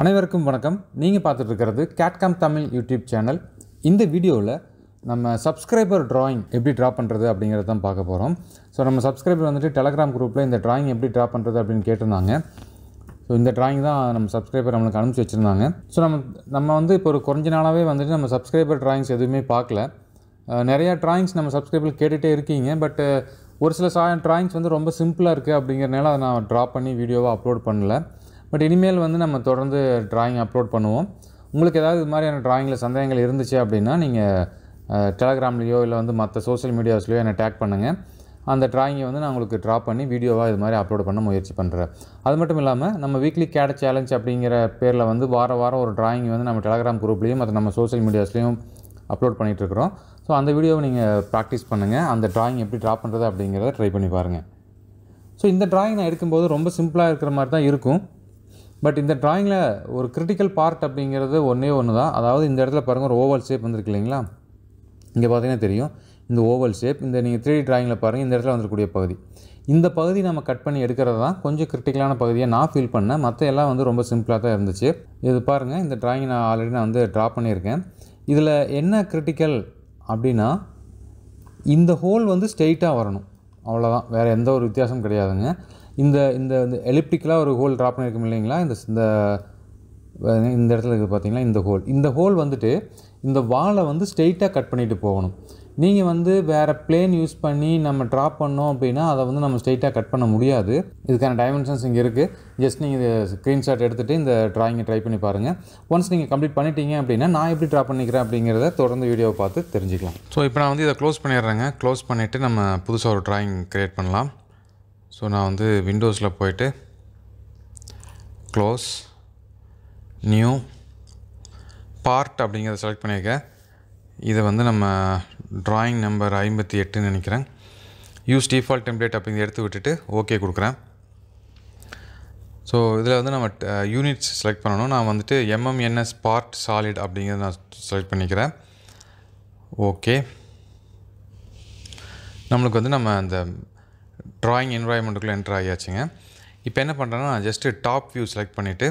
அனைவருக்கும் வணக்கம் நீங்கள் பார்த்துட்டு இருக்கிறது கேட்காம் தமிழ் யூடியூப் சேனல் இந்த வீடியோவில் நம்ம சப்ஸ்கிரைபர் ட்ராயிங் எப்படி ட்ரா பண்ணுறது அப்படிங்கிறத தான் பார்க்க போகிறோம் ஸோ நம்ம சப்ஸ்கிரைபர் வந்துட்டு டெலகிராம் குரூப்பில் இந்த ட்ராயிங் எப்படி ட்ரா பண்ணுறது அப்படின்னு கேட்டிருந்தாங்க ஸோ இந்த ட்ராயிங் தான் நம்ம சப்ஸ்கிரைபர் நம்மளுக்கு அனுப்பிச்சி வச்சுருந்தாங்க ஸோ நம்ம நம்ம வந்து இப்போ ஒரு குறைஞ்ச நாளாகவே வந்துட்டு நம்ம சப்ஸ்கிரைபர் ட்ராயிங்ஸ் எதுவுமே பார்க்கல நிறையா ட்ராயிங்ஸ் நம்ம சப்ஸ்கிரைபர் கேட்டுகிட்டே இருக்கீங்க பட் ஒரு சில சா ட்ராயிங்ஸ் வந்து ரொம்ப சிம்பிளாக இருக்குது அப்படிங்கிறனால அதை நான் ட்ரா பண்ணி வீடியோவாக அப்லோட் பண்ணலை பட் இனிமேல் வந்து நம்ம தொடர்ந்து ட்ராயிங் அப்லோட் பண்ணுவோம் உங்களுக்கு ஏதாவது இது மாதிரியான ட்ராயிங்கில் சந்தேகங்கள் இருந்துச்சு அப்படின்னா நீங்கள் டெலகிராம்லேயோ இல்லை வந்து மற்ற சோஷியல் மீடியாஸ்லையோ என்னை டேக் பண்ணுங்கள் அந்த ட்ராயிங்கை வந்து நான் உங்களுக்கு ட்ரா பண்ணி வீடியோவாக இது மாதிரி அப்லோட் பண்ண முயற்சி பண்ணுறேன் அது மட்டும் இல்லாமல் நம்ம வீக்லி கேட் சேலஞ்ச் அப்படிங்கிற பேரில் வந்து வார வாரம் ஒரு ட்ராயிங் வந்து நம்ம டெலகிராம் குரூப்லேயும் மற்ற நம்ம சோஷியல் மீடியாஸ்லேயும் அப்லோட் பண்ணிகிட்ருக்குறோம் ஸோ அந்த வீடியோவை நீங்கள் ப்ராக்டிஸ் பண்ணுங்கள் அந்த ட்ராயிங் எப்படி ட்ரா பண்ணுறது அப்படிங்கிறத ட்ரை பண்ணி பாருங்கள் ஸோ இந்த ட்ராயிங் நான் எடுக்கும்போது ரொம்ப சிம்பிளாக இருக்கிற மாதிரி தான் இருக்கும் பட் இந்த ட்ராயிங்கில் ஒரு கிரிட்டிக்கல் பார்ட் அப்படிங்கிறது ஒன்றே ஒன்று தான் அதாவது இந்த இடத்துல பாருங்கள் ஒரு ஓவல் ஷேப் வந்துருக்கு இல்லைங்களா இங்கே பார்த்தீங்கன்னா தெரியும் இந்த ஓவல் ஷேப் இந்த நீங்கள் த்ரீ ட்ராயிங்கில் பாருங்கள் இந்த இடத்துல வந்துருக்கூடிய பகுதி இந்த பகுதி நம்ம கட் பண்ணி எடுக்கிறது தான் கொஞ்சம் கிரிட்டிக்கலான பகுதியை நான் ஃபீல் பண்ணேன் மற்ற எல்லாம் வந்து ரொம்ப சிம்பிளாக தான் இருந்துச்சு இது பாருங்கள் இந்த ட்ராயிங் நான் ஆல்ரெடி நான் வந்து ட்ரா பண்ணியிருக்கேன் இதில் என்ன கிரிட்டிக்கல் அப்படின்னா இந்த ஹோல் வந்து ஸ்ட்ரெயிட்டாக வரணும் அவ்வளோதான் வேறு எந்த ஒரு வித்தியாசமும் கிடையாதுங்க இந்த இந்த எலிப்டிக்கலாக ஒரு ஹோல் ட்ராப் பண்ணியிருக்கும் இல்லைங்களா இந்த இந்த இந்த இடத்துல இருக்குது பார்த்தீங்கன்னா இந்த ஹோல் இந்த ஹோல் வந்துட்டு இந்த வாலை வந்து ஸ்ட்ரெயிட்டாக கட் பண்ணிட்டு போகணும் நீங்கள் வந்து வேறு பிளேன் யூஸ் பண்ணி நம்ம ட்ராப் பண்ணோம் அப்படின்னா அதை வந்து நம்ம ஸ்ட்ரெயிட்டாக கட் பண்ண முடியாது இதுக்கான டைமென்ஷன்ஸ் இங்கே இருக்குது ஜஸ்ட் நீங்கள் இது ஸ்க்ரீன்ஷாட் எடுத்துகிட்டு இந்த ட்ராயிங்கை ட்ரை பண்ணி பாருங்கள் ஒன்ஸ் நீங்கள் கம்ப்ளீட் பண்ணிட்டீங்க அப்படின்னா நான் எப்படி ட்ரா பண்ணிக்கிறேன் அப்படிங்கிறத தொடர்ந்து வீடியோவை பார்த்து தெரிஞ்சுக்கலாம் ஸோ இப்போ நான் வந்து இதை க்ளோஸ் பண்ணிடுறேங்க க்ளோஸ் பண்ணிவிட்டு நம்ம புதுசாக ஒரு ட்ராயிங் க்ரியேட் பண்ணலாம் ஸோ நான் வந்து விண்டோஸில் போய்ட்டு க்ளோஸ் நியூ பார்ட் அப்படிங்கிறத செலக்ட் பண்ணியிருக்கேன் இதை வந்து நம்ம ட்ராயிங் நம்பர் ஐம்பத்தி எட்டுன்னு நினைக்கிறேன் யூஸ் டிஃபால்ட் டெம்ப்ளேட் அப்படிங்கிறத எடுத்து விட்டுட்டு ஓகே கொடுக்குறேன் ஸோ இதில் வந்து நம்ம யூனிட்ஸ் செலக்ட் பண்ணணும் நான் வந்துட்டு எம்எம்என்எஸ் பார்ட் சாலிட் அப்படிங்கிறத நான் செலக்ட் பண்ணிக்கிறேன் ஓகே நம்மளுக்கு வந்து நம்ம அந்த ட்ராயிங் என்வாயன்மெண்ட்டுக்குள்ளே என்ட்ரு ஆகியாச்சுங்க இப்போ என்ன பண்ணுறேன்னா நான் ஜஸ்ட்டு டாப் வியூ செலக்ட் பண்ணிவிட்டு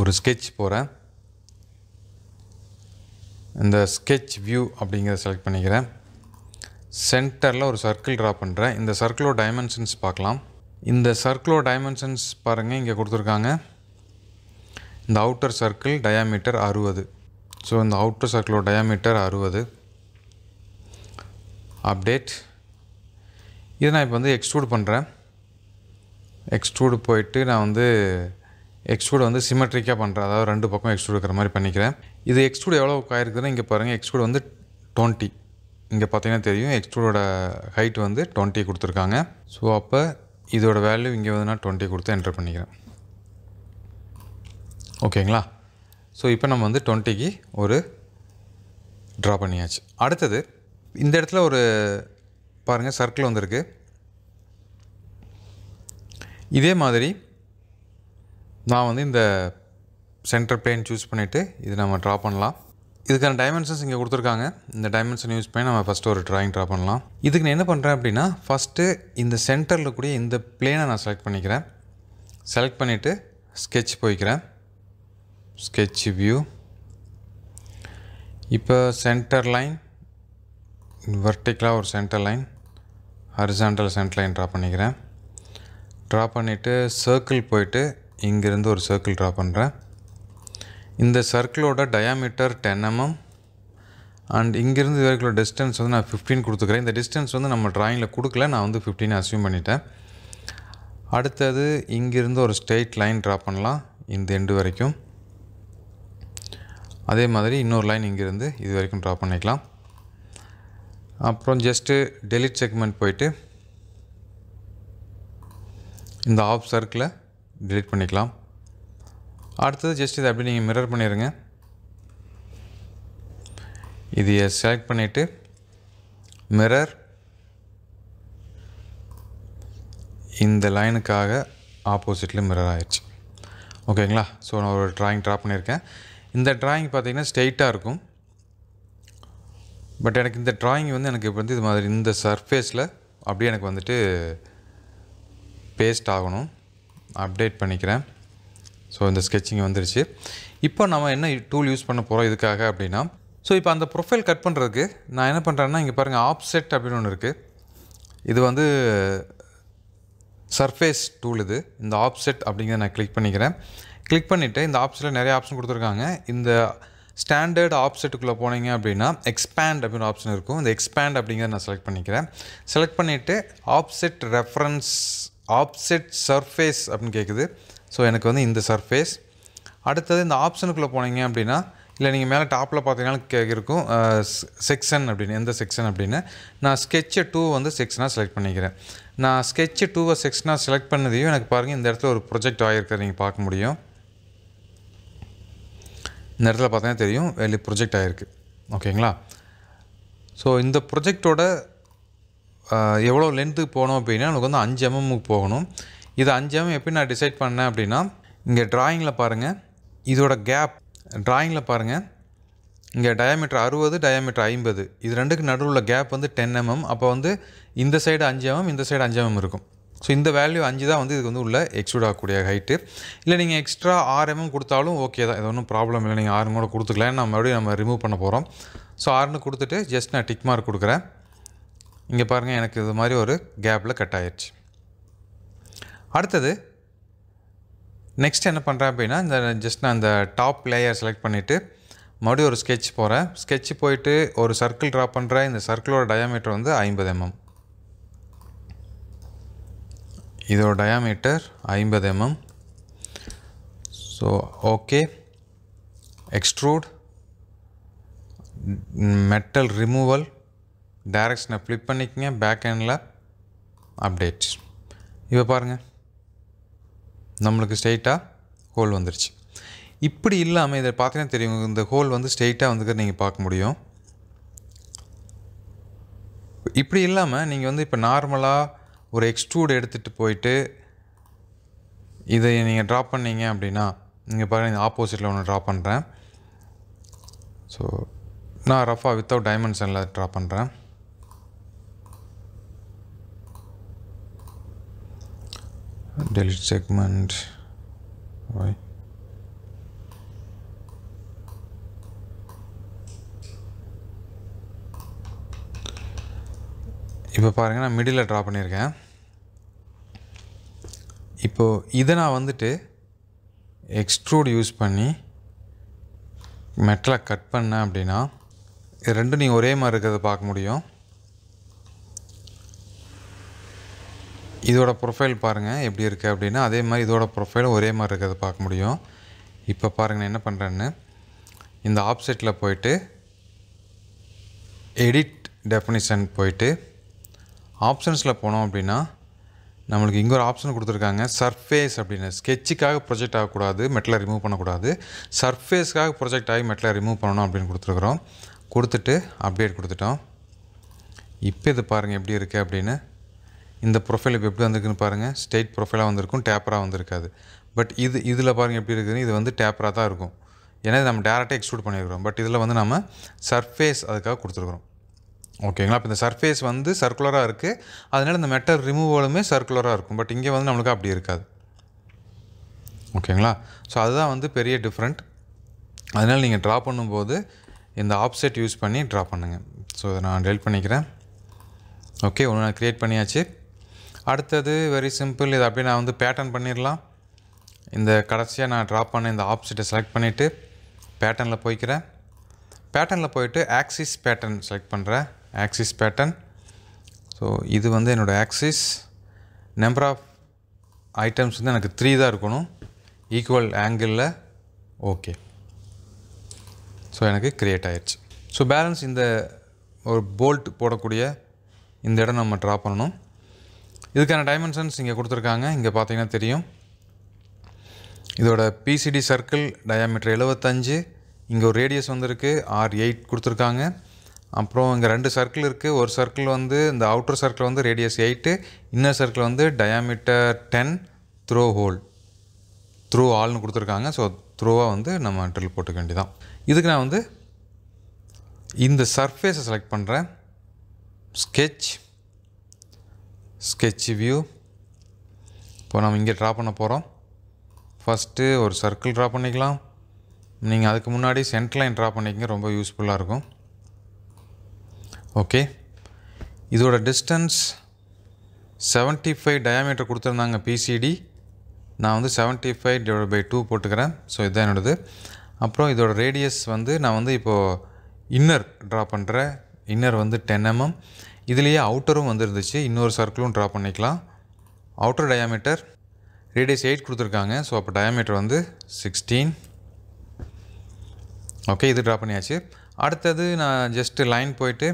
ஒரு ஸ்கெட்ச் போகிறேன் இந்த ஸ்கெட்ச் வியூ அப்படிங்கிறத செலக்ட் பண்ணிக்கிறேன் சென்டரில் ஒரு சர்க்கிள் ட்ரா பண்ணுறேன் இந்த சர்க்கிளோ டைமென்ஷன்ஸ் பார்க்கலாம் இந்த சர்க்கிளோ டைமென்ஷன்ஸ் பாருங்கள் இங்கே கொடுத்துருக்காங்க இந்த அவுட்டர் சர்க்கிள் டயாமீட்டர் அறுபது ஸோ இந்த அவுட்டர் சர்க்கிளோட டயாமீட்டர் அறுபது அப்டேட் இதை நான் இப்போ வந்து எக்ஸ்ட்ரூட் பண்ணுறேன் எக்ஸ்ட்ரூடு போயிட்டு நான் வந்து எக்ஸ்ட்ரூடு வந்து சிமெட்ரிக்காக பண்ணுறேன் அதாவது ரெண்டு பக்கம் எக்ஸ்ட்ரூட் இருக்கிற மாதிரி பண்ணிக்கிறேன் இது எக்ஸ்ட்ரூட் எவ்வளோ காயிருக்குன்னா இங்கே பாருங்கள் எக்ஸ்ட்ரூட் வந்து டுவெண்ட்டி இங்கே பார்த்தீங்கன்னா தெரியும் எக்ஸ்ட்ரூடோட ஹைட் வந்து டுவெண்ட்டி கொடுத்துருக்காங்க ஸோ அப்போ இதோட வேல்யூ இங்கே வந்து நான் டுவெண்ட்டி கொடுத்து என்ட்ரு பண்ணிக்கிறேன் ஓகேங்களா ஸோ இப்போ நம்ம வந்து டுவெண்ட்டிக்கு ஒரு ட்ரா பண்ணியாச்சு அடுத்தது இந்த இடத்துல ஒரு பாருங்கள் சர்க்கிள் வந்திருக்கு இதே மாதிரி நான் வந்து இந்த சென்டர் பிளேன் சூஸ் பண்ணிவிட்டு இது நம்ம ட்ரா பண்ணலாம் இதுக்கான டைமென்ஷன்ஸ் இங்கே கொடுத்துருக்காங்க இந்த டைமென்ஷன் யூஸ் பண்ணி நம்ம ஃபஸ்ட்டு ஒரு ட்ராயிங் ட்ரா பண்ணலாம் இதுக்கு நான் என்ன பண்ணுறேன் அப்படின்னா ஃபஸ்ட்டு இந்த சென்டரில் கூடிய இந்த பிளேனை நான் செலக்ட் பண்ணிக்கிறேன் செலக்ட் பண்ணிவிட்டு ஸ்கெட்ச் போய்க்கிறேன் ஸ்கெட்ச் வியூ இப்போ சென்டர் லைன் வர்டிக்கலாக ஒரு centre line horizontal centre line draw பண்ணிக்கிறேன் ட்ரா பண்ணிவிட்டு சர்க்கிள் போயிட்டு இங்கேருந்து ஒரு சர்க்கிள் ட்ரா பண்ணுறேன் இந்த சர்க்கிளோட டயாமீட்டர் டென் எம்எம் அண்ட் இங்கேருந்து வரைக்கும் டிஸ்டன்ஸ் வந்து நான் ஃபிஃப்டீன் கொடுத்துக்கிறேன் இந்த டிஸ்டன்ஸ் வந்து நம்ம ட்ராயிங்கில் கொடுக்கல நான் வந்து ஃபிஃப்டீன் அசியூம் பண்ணிட்டேன் அடுத்தது இங்கேருந்து ஒரு ஸ்ட்ரெயிட் லைன் ட்ரா பண்ணலாம் இந்த எண்டு வரைக்கும் அதே மாதிரி இன்னொரு லைன் இங்கேருந்து இது வரைக்கும் ட்ரா பண்ணிக்கலாம் அப்புறம் ஜஸ்ட்டு டெலிட் செக்மெண்ட் போயிட்டு இந்த ஆஃப் சர்க்கிளை டெலிட் பண்ணிக்கலாம் அடுத்தது ஜஸ்ட் இதை அப்படி நீங்கள் மிரர் பண்ணிடுங்க இதையை செலக்ட் பண்ணிவிட்டு மிரர் இந்த லைனுக்காக ஆப்போசிட்டில் மிரர் ஆயிடுச்சு ஓகேங்களா ஸோ நான் ஒரு ட்ராயிங் ட்ரா பண்ணியிருக்கேன் இந்த ட்ராயிங் பார்த்திங்கன்னா ஸ்ட்ரெயிட்டாக இருக்கும் பட் எனக்கு இந்த ட்ராயிங் வந்து எனக்கு இப்போ வந்து இது மாதிரி இந்த சர்ஃபேஸில் அப்படியே எனக்கு வந்துட்டு பேஸ்ட் ஆகணும் அப்டேட் பண்ணிக்கிறேன் ஸோ இந்த ஸ்கெட்சிங் வந்துருச்சு இப்போ நம்ம என்ன டூல் யூஸ் பண்ண போகிறோம் இதுக்காக அப்படின்னா ஸோ இப்போ அந்த ப்ரொஃபைல் கட் பண்ணுறதுக்கு நான் என்ன பண்ணுறேன்னா இங்கே பாருங்கள் ஆப்செட் அப்படின்னு ஒன்று இருக்குது இது வந்து சர்ஃபேஸ் டூல் இது இந்த ஆப்செட் அப்படிங்கிறத நான் கிளிக் பண்ணிக்கிறேன் கிளிக் பண்ணிவிட்டு இந்த ஆப்ஷனில் நிறைய ஆப்ஷன் கொடுத்துருக்காங்க இந்த ஸ்டாண்டர்ட் ஆப்செட்டுக்குள்ளே போனீங்க அப்படின்னா எக்ஸ்பேண்ட் அப்படின்னு ஆப்ஷன் இருக்கும் இந்த எக்ஸ்பேண்ட் அப்படிங்கிறத நான் செலக்ட் பண்ணிக்கிறேன் செலக்ட் பண்ணிவிட்டு ஆப்செட் ரெஃபரன்ஸ் ஆப்செட் சர்ஃபேஸ் அப்படின்னு கேட்குது ஸோ எனக்கு வந்து இந்த சர்ஃபேஸ் அடுத்தது இந்த ஆப்ஷனுக்குள்ளே போனீங்க அப்படின்னா இல்லை நீங்கள் மேலே டாப்பில் பார்த்தீங்கன்னா இருக்கும் செக்ஷன் அப்படின்னு எந்த செக்ஷன் அப்படின்னு நான் ஸ்கெட்சு டூ வந்து செக்ஷனாக செலக்ட் பண்ணிக்கிறேன் நான் ஸ்கெட்சு டூவை செக்ஷனாக செலக்ட் பண்ணதையும் எனக்கு பாருங்கள் இந்த இடத்துல ஒரு ப்ரொஜெக்ட் ஆகிருக்கிறது நீங்கள் பார்க்க முடியும் இந்த இடத்துல தெரியும் வேலி ப்ரொஜெக்ட் ஆகிருக்கு ஓகேங்களா ஸோ இந்த ப்ரொஜெக்டோட எவ்வளோ லென்த்துக்கு போகணும் அப்படின்னா எனக்கு வந்து அஞ்சு எம்எம்முக்கு போகணும் இது அஞ்சு எம்எம் எப்படி நான் டிசைட் பண்ணேன் அப்படின்னா இங்கே ட்ராயிங்கில் பாருங்கள் இதோட கேப் ட்ராயிங்கில் பாருங்கள் இங்கே டயாமீட்டர் அறுபது டயாமீட்டர் ஐம்பது இது ரெண்டுக்கு நடுவில் கேப் வந்து டென் எம்எம் அப்போ வந்து இந்த சைடு அஞ்சு எம்எம் இந்த சைடு அஞ்சு எம்எம் இருக்கும் ஸோ இந்த வேல்யூ அஞ்சு தான் வந்து இதுக்கு வந்து உள்ள எக்ஸ்ட்ரூட் ஆகக்கூடிய ஹைட்டு இல்லை நீங்கள் எக்ஸ்ட்ரா ஆர்எம்எம் கொடுத்தாலும் ஓகே தான் இது ஒன்றும் ப்ராப்ளம் இல்லை நீங்கள் ஆர்எம் கூட கொடுத்துக்கலாம் நான் மறுபடியும் நம்ம ரிமூவ் பண்ண போகிறோம் ஸோ ஆர்னு கொடுத்துட்டு ஜஸ்ட் நான் டிக் மார்க் கொடுக்குறேன் இங்கே பாருங்கள் எனக்கு இது மாதிரி ஒரு கேப்பில் கட் ஆயிடுச்சு அடுத்தது நெக்ஸ்ட் என்ன பண்ணுறேன் அப்படின்னா இந்த ஜஸ்ட் நான் இந்த டாப் லேயர் செலக்ட் பண்ணிவிட்டு மறுபடியும் ஒரு ஸ்கெட்ச் போகிறேன் ஸ்கெட்ச் போயிட்டு ஒரு சர்க்கிள் ட்ரா பண்ணுற இந்த சர்க்கிளோட டயாமீட்டர் வந்து ஐம்பது எம்எம் இதோட டயாமீட்டர் ஐம்பது mm so okay extrude metal removal டேரக்ஷனை ஃப்ளிப் பண்ணிக்கங்க பேக் ஹேண்டில் அப்டேட்ஸ் இப்போ பாருங்கள் நம்மளுக்கு ஸ்ட்ரெயிட்டாக ஹோல் வந்துருச்சு இப்படி இல்லாமல் இதை பார்த்தீங்கன்னா தெரியும் இந்த ஹோல் வந்து ஸ்ட்ரெயிட்டாக வந்துக்கிற நீங்கள் பார்க்க முடியும் இப்படி இல்லாமல் நீங்கள் வந்து இப்போ நார்மலாக ஒரு எக்ஸ்ட்ரூட் எடுத்துகிட்டு போயிட்டு இதை நீங்கள் ட்ராப் பண்ணீங்க அப்படின்னா நீங்கள் பாருங்கள் இந்த ஆப்போசிட்டில் ஒன்று ட்ரா பண்ணுறேன் ஸோ நான் ரஃபாக வித்தவுட் டைமென்ஷனில் ட்ரா பண்ணுறேன் டெலிட் செக்மெண்ட் இப்போ பாருங்கள் நான் மிடில் ட்ரா பண்ணியிருக்கேன் இப்போது இதை நான் வந்துட்டு எக்ஸ்ட்ரூட் யூஸ் பண்ணி மெட்டலை கட் பண்ணேன் அப்படின்னா இது ரெண்டும் நீங்கள் ஒரே மாதிரி இருக்கிறத பார்க்க முடியும் இதோட ப்ரொஃபைல் பாருங்கள் எப்படி இருக்குது அப்படின்னா அதே மாதிரி இதோட ப்ரொஃபைல் ஒரே மாதிரி இருக்கிறத பார்க்க முடியும் இப்போ பாருங்கள் என்ன பண்ணுறேன்னு இந்த ஆப்செட்டில் போயிட்டு எடிட் டெஃபினிஷன் போயிட்டு ஆப்ஷன்ஸில் போனோம் அப்படின்னா நம்மளுக்கு இங்கே ஒரு ஆப்ஷன் கொடுத்துருக்காங்க சர்ஃபேஸ் அப்படின்னு ஸ்கெட்சுக்காக ப்ரொஜெக்ட் ஆகக்கூடாது மெட்டலை ரிமூவ் பண்ணக்கூடாது சர்ஃபேஸ்க்காக ப்ரொஜெக்ட் ஆகி மெட்டலை ரிமூவ் பண்ணணும் அப்படின்னு கொடுத்துருக்குறோம் கொடுத்துட்டு அப்டேட் கொடுத்துட்டோம் இப்போ இது பாருங்கள் எப்படி இருக்குது அப்படின்னு இந்த ப்ரொஃபைல் இப்போ எப்படி வந்திருக்குன்னு பாருங்கள் ஸ்டேட் ப்ரொஃபைலாக வந்திருக்கும் டேப்பராக வந்திருக்காது பட் இது இதில் பாருங்கள் எப்படி இருக்குதுன்னு இது வந்து டேப்பராக தான் இருக்கும் ஏன்னா நம்ம டேரெக்டாக எக்ஸ்ட்ரூட் பண்ணியிருக்கிறோம் பட் இதில் வந்து நம்ம சர்ஃபேஸ் அதுக்காக கொடுத்துருக்குறோம் ஓகேங்களா இப்போ இந்த சர்ஃபேஸ் வந்து சர்க்குலராக இருக்குது அதனால் இந்த மெட்டல் ரிமூவலுமே சர்க்குலராக இருக்கும் பட் இங்கே வந்து நம்மளுக்கு அப்படி இருக்காது ஓகேங்களா ஸோ அதுதான் வந்து பெரிய டிஃப்ரெண்ட் அதனால் நீங்கள் ட்ரா பண்ணும்போது இந்த ஆப்செட் யூஸ் பண்ணி ட்ரா பண்ணுங்கள் ஸோ இதை நான் டெலிட் பண்ணிக்கிறேன் ஓகே ஒன்று நான் க்ரியேட் பண்ணியாச்சு அடுத்தது வெரி சிம்பிள் இதை அப்படியே நான் வந்து பேட்டர்ன் பண்ணிடலாம் இந்த கடைசியாக நான் ட்ரா பண்ண இந்த ஆப்செட்டை செலக்ட் பண்ணிவிட்டு பேட்டர்னில் போய்க்கிறேன் பேட்டர்னில் போயிட்டு ஆக்சிஸ் பேட்டர்ன் செலக்ட் பண்ணுறேன் ஆக்சிஸ் பேட்டர்ன் ஸோ இது வந்து என்னோடய ஆக்சிஸ் நம்பர் ஆஃப் ஐட்டம்ஸ் வந்து எனக்கு த்ரீ தான் இருக்கணும் ஈக்குவல் ஆங்கிளில் ஓகே ஸோ எனக்கு க்ரியேட் ஆயிடுச்சு ஸோ பேலன்ஸ் இந்த ஒரு போல்ட் போடக்கூடிய இந்த இடம் நம்ம ட்ரா பண்ணணும் இதுக்கான டைமென்ஷன்ஸ் இங்கே கொடுத்துருக்காங்க இங்கே பார்த்தீங்கன்னா தெரியும் இதோட பிசிடி சர்க்கிள் டயாமீட்டர் எழுபத்தஞ்சு இங்கே ஒரு ரேடியஸ் வந்திருக்கு ஆர் எயிட் கொடுத்துருக்காங்க அப்புறம் இங்கே ரெண்டு சர்க்கிள் இருக்குது ஒரு சர்க்கிள் வந்து இந்த அவுட்டர் சர்க்கிள் வந்து ரேடியஸ் எயிட்டு இன்னர் சர்க்கிள் வந்து diameter ten through hole through ஆல்னு கொடுத்துருக்காங்க ஸோ த்ரூவாக வந்து நம்ம ட்ரில் போட்டுக்க வேண்டியதான் இதுக்கு நான் வந்து இந்த சர்ஃபேஸை செலக்ட் பண்ணுறேன் ஸ்கெச் ஸ்கெட்ச் வியூ இப்போ நம்ம இங்கே ட்ரா பண்ண போகிறோம் ஃபஸ்ட்டு ஒரு சர்க்கிள் ட்ரா பண்ணிக்கலாம் நீங்கள் அதுக்கு முன்னாடி சென்டர் லைன் ட்ரா பண்ணிக்கங்க ரொம்ப யூஸ்ஃபுல்லாக இருக்கும் ஓகே இதோட டிஸ்டன்ஸ் செவன்ட்டி ஃபைவ் டயாமீட்டர் கொடுத்துருந்தாங்க பிசிடி நான் வந்து seventy five divide by two போட்டுக்கிறேன் ஸோ இதுதான் என்னோடது அப்புறம் இதோட ரேடியஸ் வந்து நான் வந்து இப்போது இன்னர் ட்ரா பண்ணுறேன் இன்னர் வந்து டென் எம்எம் mm. இதுலேயே அவுட்டரும் வந்துருந்துச்சு இன்னொரு சர்க்கிளும் ட்ரா பண்ணிக்கலாம் அவுட்டர் டயாமீட்டர் ரேடியஸ் எயிட் கொடுத்துருக்காங்க ஸோ அப்போ டயாமீட்டர் வந்து சிக்ஸ்டீன் ஓகே இது ட்ரா பண்ணியாச்சு அடுத்தது நான் ஜஸ்ட்டு லைன் போயிட்டு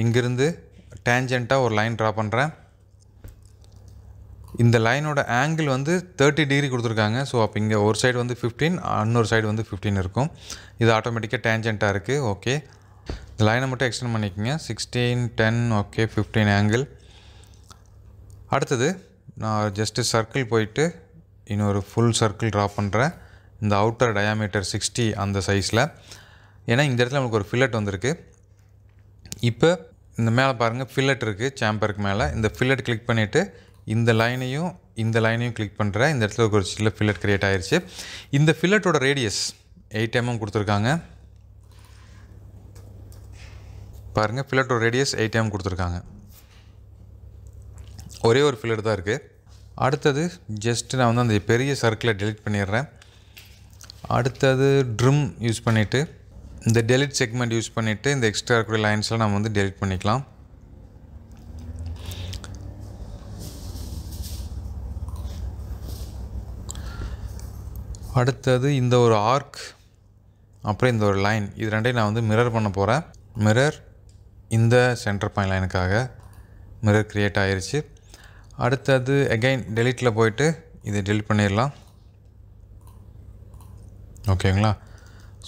இங்கிருந்து டேஞ்சண்ட்டாக ஒரு லைன் ட்ரா பண்ணுறேன் இந்த லைனோட ஆங்கிள் வந்து தேர்ட்டி டிகிரி கொடுத்துருக்காங்க ஸோ அப்போ இங்கே ஒரு சைடு வந்து ஃபிஃப்டீன் இன்னொரு சைடு வந்து ஃபிஃப்டீன் இருக்கும் இது ஆட்டோமேட்டிக்காக டேஞ்சண்ட்டாக இருக்குது ஓகே இந்த லைனை மட்டும் எக்ஸ்டெண்ட் பண்ணிக்கோங்க sixteen ten okay fifteen angle அடுத்தது நான் ஜஸ்ட்டு சர்க்கிள் போயிட்டு இன்னொரு ஃபுல் சர்க்கிள் ட்ரா பண்ணுறேன் இந்த அவுட்டர் டயாமீட்டர் சிக்ஸ்டி அந்த சைஸில் ஏன்னா இந்த இடத்துல நம்மளுக்கு ஒரு ஃபில்லட் வந்திருக்கு இப்போ இந்த மேலே பாருங்கள் ஃபில்லட் இருக்குது சாம்பருக்கு மேலே இந்த ஃபில்லட் கிளிக் பண்ணிவிட்டு இந்த லைனையும் இந்த லைனையும் கிளிக் பண்ணுறேன் இந்த இடத்துல ஒரு சில ஃபில்லட் க்ரியேட் ஆகிருச்சு இந்த ஃபில்லட்டோட ரேடியஸ் எயிட் எம்எம் கொடுத்துருக்காங்க பாருங்கள் ஃபில்லட்டோட ரேடியஸ் எயிட் எம்எம் கொடுத்துருக்காங்க ஒரே ஒரு ஃபில்லட் தான் இருக்குது அடுத்தது ஜஸ்ட் நான் வந்து அந்த பெரிய சர்க்கிளை டெலிட் பண்ணிடுறேன் அடுத்தது ட்ரிம் யூஸ் பண்ணிவிட்டு இந்த டெலிட் செக்மெண்ட் யூஸ் பண்ணிவிட்டு இந்த எக்ஸ்ட்ரா இருக்கிற லைன்ஸ்லாம் நம்ம வந்து டெலிட் பண்ணிக்கலாம் அடுத்தது இந்த ஒரு ஆர்க் அப்புறம் இந்த ஒரு லைன் இது ரெண்டையும் நான் வந்து மிரர் பண்ண போகிறேன் மிரர் இந்த சென்டர் பாயிண்ட் லைனுக்காக மிரர் க்ரியேட் ஆகிருச்சு அடுத்தது அகைன் டெலிட்டில் போயிட்டு இதை டெலிட் பண்ணிடலாம் ஓகேங்களா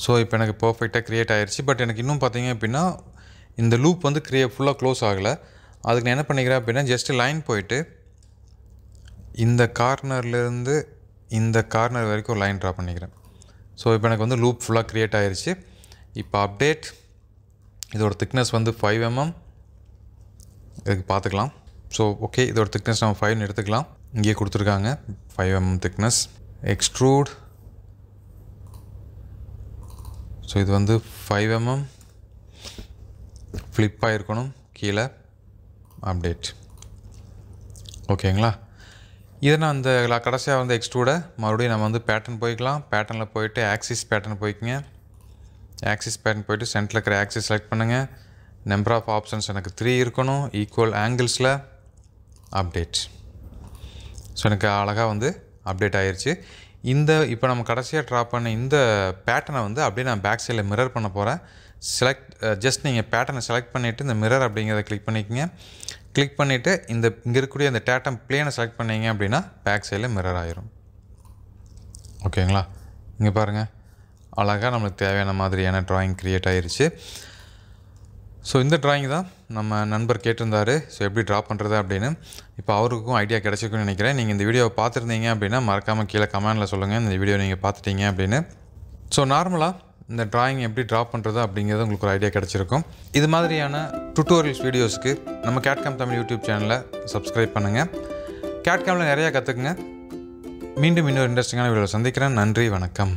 ஸோ இப்போ எனக்கு பர்ஃபெக்டாக க்ரியேட் ஆகிடுச்சு பட் எனக்கு இன்னும் பார்த்தீங்க அப்படின்னா இந்த லூப் வந்து க்ரியே ஃபுல்லாக க்ளோஸ் ஆகலை அதுக்கு நான் என்ன பண்ணிக்கிறேன் அப்படின்னா ஜஸ்ட்டு லைன் போயிட்டு இந்த கார்னர்லேருந்து இந்த கார்னர் வரைக்கும் ஒரு லைன் ட்ரா பண்ணிக்கிறேன் ஸோ இப்போ எனக்கு வந்து லூப் ஃபுல்லாக க்ரியேட் ஆகிருச்சு இப்போ அப்டேட் இதோட திக்னஸ் வந்து ஃபைவ் எம்எம் mm. இதுக்கு பார்த்துக்கலாம் ஸோ ஓகே இதோட திக்னஸ் நம்ம ஃபைவ்னு எடுத்துக்கலாம் இங்கேயே கொடுத்துருக்காங்க five mm thickness extrude so இது வந்து ஃபைவ் எம்எம் ஃப்ளிப் ஆகிருக்கணும் கீழே அப்டேட் ஓகேங்களா இதை நான் அந்த கடைசியாக வந்து எக்ஸ்டூட மறுபடியும் நம்ம வந்து பேட்டர்ன் போய்க்கலாம் பேட்டர்னில் போயிட்டு ஆக்சிஸ் பேட்டர்ன் போய்க்குங்க ஆக்சிஸ் பேட்டர்ன் போயிட்டு சென்டரில் இருக்கிற ஆக்சிஸ் செலக்ட் பண்ணுங்கள் நம்பர் ஆஃப் ஆப்ஷன்ஸ் எனக்கு த்ரீ இருக்கணும் ஈக்குவல் ஆங்கிள்ஸில் அப்டேட் ஸோ எனக்கு அழகாக வந்து அப்டேட் ஆயிடுச்சு இந்த இப்போ நம்ம கடைசியாக ட்ரா பண்ண இந்த பேட்டனை வந்து அப்படியே நான் பேக் சைடில் மிரர் பண்ண போகிறேன் செலக்ட் ஜஸ்ட் நீங்கள் பேட்டனை செலக்ட் பண்ணிவிட்டு இந்த மிரர் அப்படிங்கிறத கிளிக் பண்ணிக்கோங்க கிளிக் பண்ணிவிட்டு இந்த இங்கே இருக்கக்கூடிய அந்த டேட்டம் பிளேனை செலக்ட் பண்ணிங்க அப்படின்னா பேக் சைடில் மிரர் ஆயிரும் ஓகேங்களா இங்கே பாருங்கள் அழகாக நம்மளுக்கு தேவையான மாதிரியான ட்ராயிங் க்ரியேட் ஆகிருச்சு ஸோ இந்த ட்ராயிங் தான் நம்ம நண்பர் கேட்டிருந்தார் ஸோ எப்படி ட்ரா பண்ணுறது அப்படின்னு இப்போ அவருக்கும் ஐடியா கிடச்சிருக்குன்னு நினைக்கிறேன் நீங்கள் இந்த வீடியோவை பார்த்துருந்தீங்க அப்படின்னா மறக்காமல் கீழே கமெண்டில் சொல்லுங்கள் இந்த வீடியோ நீங்கள் பார்த்துட்டீங்க அப்படின்னு ஸோ நார்மலாக இந்த ட்ராயிங் எப்படி ட்ரா பண்ணுறது அப்படிங்கிறது உங்களுக்கு ஒரு ஐடியா கிடச்சிருக்கும் இது மாதிரியான டுட்டோரியல்ஸ் வீடியோஸ்க்கு நம்ம கேட்காம் தமிழ் யூடியூப் சேனலை சப்ஸ்கிரைப் பண்ணுங்கள் கேட்காமில் நிறையா கற்றுக்குங்க மீண்டும் இன்னொரு இன்ட்ரெஸ்டிங்கான வீடியோவில் சந்திக்கிறேன் நன்றி வணக்கம்